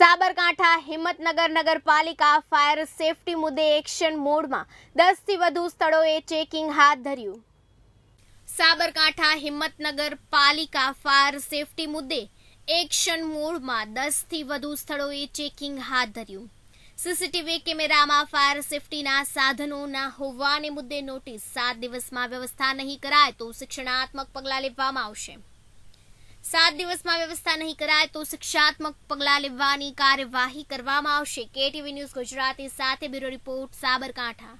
સાબરકાંઠા હિંમતનગર નગરપાલિકા fire safety મુદ્દે action મોડમાં દસથી વધુ સ્થળોએ ચેકિંગ હાથ ધર્યું સાબરકાંઠા હિંમતનગર પાલિકા ફાયર સેફટી મુદ્દે એક્શન મોડમાં દસથી વધુ સ્થળોએ ચેકિંગ હાથ ધર્યું સીસીટીવી કેમેરામાં ફાયર સેફટીના સાધનોના હોવાને મુદ્દે નોટિસ સાત દિવસમાં વ્યવસ્થા નહીં કરાય તો શિક્ષણાત્મક પગલાં લેવામાં આવશે સાત દિવસમાં વ્યવસ્થા નહીં કરાય તો શિક્ષાત્મક પગલાં લેવાની કાર્યવાહી કરવામાં આવશે કેટીવી ન્યૂઝ ગુજરાતી સાથે બ્યુરો રિપોર્ટ સાબરકાંઠા